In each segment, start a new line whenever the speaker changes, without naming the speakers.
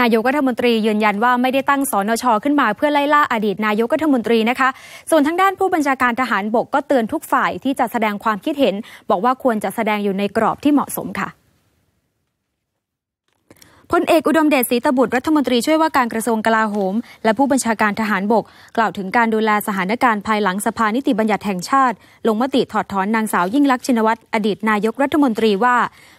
นายกรัฐมนตรียืนยันว่าไม่ได้ตั้งสนช ขึ้นมาเพื่อไล่ล่าอดีตนายกรัฐมนตรีนะคะ ส่วนทางด้านผู้บัญชาการทหารบกก็เตือนทุกฝ่ายที่จะแสดงความคิดเห็น บอกว่าควรจะแสดงอยู่ในกรอบที่เหมาะสมค่ะพลเอกอุดมเดชศรีตบุตรรัฐมนตรีช่วยว่าการกระทรวงกลาโหม และผู้บัญชาการทหารบก กล่าวถึงการดูแลสถานการณ์ภายหลังสภานิติบัญญัติแห่งชาติลงมติถอดถอนนางสาวยิ่งลักษณ์ชินวัตรอดีตนายกรัฐมนตรีว่า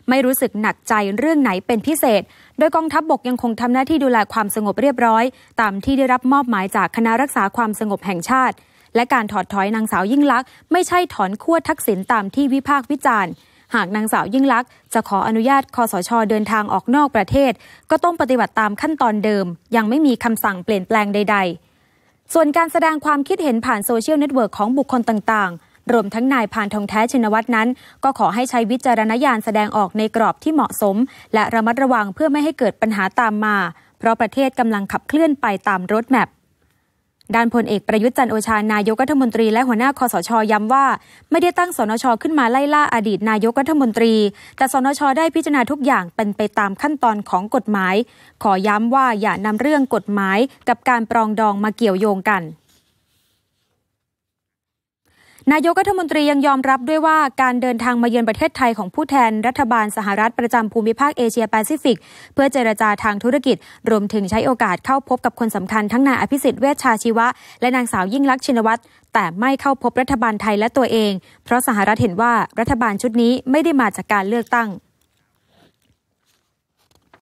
ไม่รู้สึกหนักใจเรื่องไหนเป็นพิเศษ โดยกองทัพบบกยังคงทำหน้าที่ดูแลความสงบเรียบร้อย ตามที่ได้รับมอบหมายจากคณะรักษาความสงบแห่งชาติ และการถอดถอยนางสาวยิ่งลักษณ์ไม่ใช่ถอนขั้วทักษิณตามที่วิพากษ์วิจารณ์หากนางสาวยิ่งลักษณ์จะขออนุญาตคอสชอเดินทางออกนอกประเทศ ก็ต้องปฏิบัติตามขั้นตอนเดิม ยังไม่มีคำสั่งเปลี่ยนแปลงใดๆ ส่วนการแสดงความคิดเห็นผ่านโซเชียลเน็ตเวิร์กของบุคคลต่างๆ รวมทั้งนายพานทองแท้ชินวัตรนั้น ก็ขอให้ใช้วิจารณญาณแสดงออกในกรอบที่เหมาะสม และระมัดระวังเพื่อไม่ให้เกิดปัญหาตามมา เพราะประเทศกำลังขับเคลื่อนไปตามรถแมพด้านพลเอกประยุทธ์จันโอชานายกรัฐมนตรีและหัวหน้าคอสช ย้ำว่า ไม่ได้ตั้งสนช ขึ้นมาไล่ล่าอดีตนายกรัฐมนตรี แต่สนช ได้พิจารณาทุกอย่างเป็นไปตามขั้นตอนของกฎหมาย ขอย้ำว่าอย่านำเรื่องกฎหมายกับการปรองดองมาเกี่ยวโยงกันนายกรัฐมนตรียังยอมรับด้วยว่าการเดินทางมาเยือนประเทศไทยของผู้แทนรัฐบาลสหรัฐประจำภูมิภาคเอเชียแปซิฟิก เพื่อเจรจาทางธุรกิจ รวมถึงใช้โอกาสเข้าพบกับคนสำคัญทั้งนายอภิสิทธิ์เวชชาชีวะ และนางสาวยิ่งลักษณ์ชินวัตรแต่ไม่เข้าพบรัฐบาลไทยและตัวเอง เพราะสหรัฐเห็นว่ารัฐบาลชุดนี้ไม่ได้มาจากการเลือกตั้ง